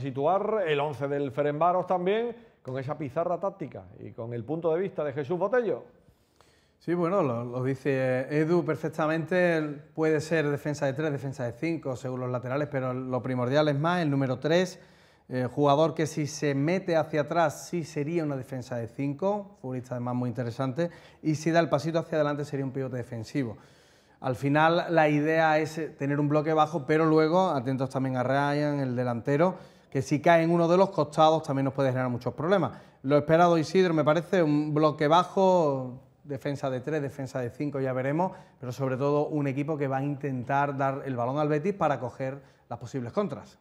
situar el 11 del Ferenbaros también con esa pizarra táctica y con el punto de vista de Jesús Botello. Sí, bueno, lo, dice Edu perfectamente, puede ser defensa de 3, defensa de 5, según los laterales, pero lo primordial es más el número 3, eh, jugador que si se mete hacia atrás sí sería una defensa de 5, futbolista además muy interesante, y si da el pasito hacia adelante sería un pivote defensivo. Al final la idea es eh, tener un bloque bajo, pero luego, atentos también a Ryan, el delantero, que si cae en uno de los costados también nos puede generar muchos problemas. Lo esperado Isidro me parece un bloque bajo, defensa de 3, defensa de 5, ya veremos, pero sobre todo un equipo que va a intentar dar el balón al Betis para coger las posibles contras.